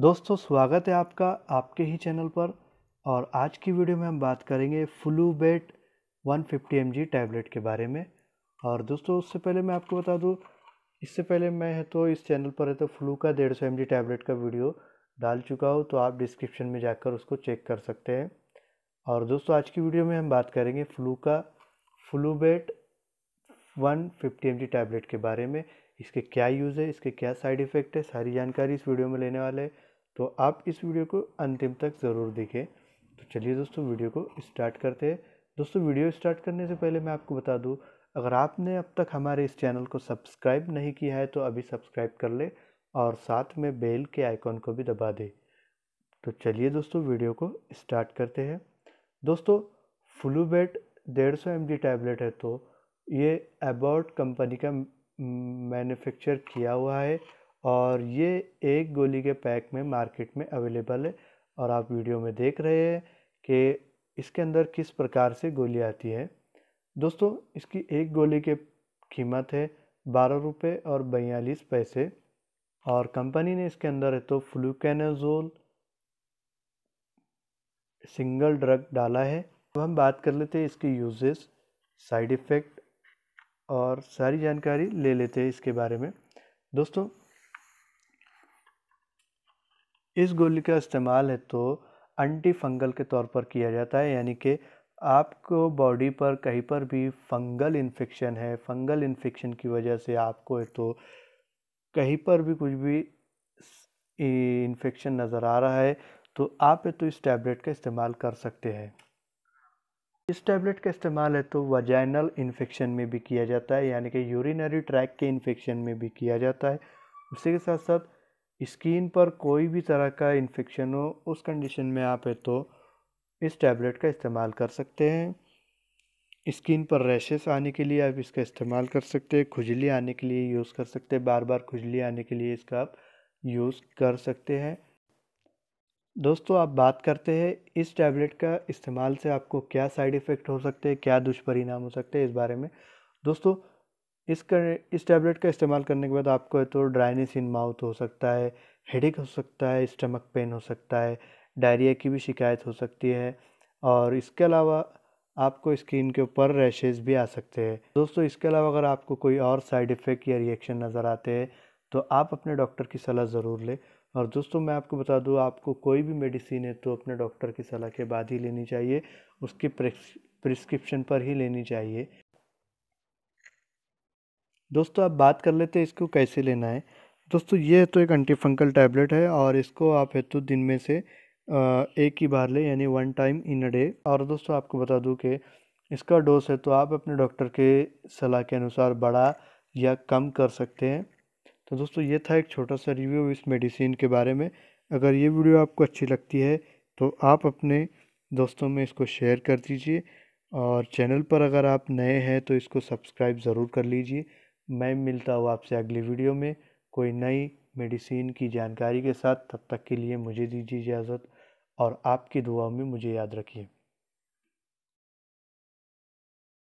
दोस्तों स्वागत है आपका आपके ही चैनल पर और आज की वीडियो में हम बात करेंगे फ्लूबेट 150 फिफ्टी टैबलेट के बारे में और दोस्तों उससे पहले मैं आपको बता दूं इससे पहले मैं है तो इस चैनल पर है तो फ्लू का डेढ़ सौ टैबलेट का वीडियो डाल चुका हूँ तो आप डिस्क्रिप्शन में जाकर उसको चेक कर सकते हैं और दोस्तों आज की वीडियो में हम बात करेंगे फ्लू का फ्लूबेट वन फिफ्टी टैबलेट के बारे में इसके क्या यूज़ है इसके क्या साइड इफ़ेक्ट है सारी जानकारी इस वीडियो में लेने वाले हैं तो आप इस वीडियो को अंतिम तक ज़रूर देखें तो चलिए दोस्तों वीडियो को स्टार्ट करते हैं दोस्तों वीडियो स्टार्ट करने से पहले मैं आपको बता दूं अगर आपने अब तक हमारे इस चैनल को सब्सक्राइब नहीं किया है तो अभी सब्सक्राइब कर ले और साथ में बेल के आइकॉन को भी दबा दे तो चलिए दोस्तों वीडियो को स्टार्ट करते हैं दोस्तों फ्लूबेट डेढ़ सौ एम टैबलेट है तो ये एबॉट कंपनी का मैन्युफैक्चर किया हुआ है और ये एक गोली के पैक में मार्केट में अवेलेबल है और आप वीडियो में देख रहे हैं कि इसके अंदर किस प्रकार से गोली आती है दोस्तों इसकी एक गोली के कीमत है बारह रुपये और बयालीस पैसे और कंपनी ने इसके अंदर है तो फ्लूकैनाजोल सिंगल ड्रग डाला है अब हम बात कर लेते हैं इसके यूजेस साइड इफ़ेक्ट और सारी जानकारी ले लेते हैं इसके बारे में दोस्तों इस गोली का इस्तेमाल है तो एंटी फंगल के तौर पर किया जाता है यानी कि आपको बॉडी पर कहीं पर भी फंगल इन्फेक्शन है फंगल इन्फेक्शन की वजह से आपको तो कहीं पर भी कुछ भी इन्फेक्शन नज़र आ रहा है तो आप तो इस टैबलेट का इस्तेमाल कर सकते हैं इस टैबलेट का इस्तेमाल है तो वजाइनल इन्फेक्शन में भी किया जाता है यानी कि यूरिनरी ट्रैक के इन्फेक्शन में भी किया जाता है उसी के साथ साथ स्किन पर कोई भी तरह का इन्फेक्शन हो उस कंडीशन में आप है तो इस टैबलेट का इस्तेमाल कर सकते हैं स्किन पर रैशेस आने के लिए आप इसका इस्तेमाल कर सकते हैं खुजली आने के लिए यूज़ कर सकते हैं बार बार खुजली आने के लिए इसका आप यूज़ कर सकते हैं दोस्तों आप बात करते हैं इस टैबलेट का इस्तेमाल से आपको क्या साइड इफ़ेक्ट हो सकते हैं क्या दुष्परिणाम हो सकते हैं इस बारे में दोस्तों इसका इस टैबलेट का इस्तेमाल करने के बाद आपको तो ड्राइनेस इन माउथ हो सकता है हेडेक हो सकता है स्टमक पेन हो सकता है डायरिया की भी शिकायत हो सकती है और इसके अलावा आपको स्किन के ऊपर रैशेज़ भी आ सकते हैं दोस्तों इसके अलावा अगर आपको कोई और साइड इफ़ेक्ट या रिएक्शन नज़र आते हैं तो आप अपने डॉक्टर की सलाह ज़रूर लें और दोस्तों मैं आपको बता दूँ आपको कोई भी मेडिसिन है तो अपने डॉक्टर की सलाह के बाद ही लेनी चाहिए उसकी प्रिस्क्रिप्शन पर ही लेनी चाहिए दोस्तों आप बात कर लेते हैं इसको कैसे लेना है दोस्तों ये तो एक एंटी फंकल टैबलेट है और इसको आप है तो दिन में से एक ही बार ले यानी one time in a day और दोस्तों आपको बता दूं कि इसका डोज है तो आप अपने डॉक्टर के सलाह के अनुसार बढ़ा या कम कर सकते हैं तो दोस्तों ये था एक छोटा सा रिव्यू इस मेडिसिन के बारे में अगर ये वीडियो आपको अच्छी लगती है तो आप अपने दोस्तों में इसको शेयर कर दीजिए और चैनल पर अगर आप नए हैं तो इसको सब्सक्राइब ज़रूर कर लीजिए मैं मिलता हूँ आपसे अगली वीडियो में कोई नई मेडिसिन की जानकारी के साथ तब तक के लिए मुझे दीजिए इजाज़त और आपकी दुआ में मुझे याद रखिए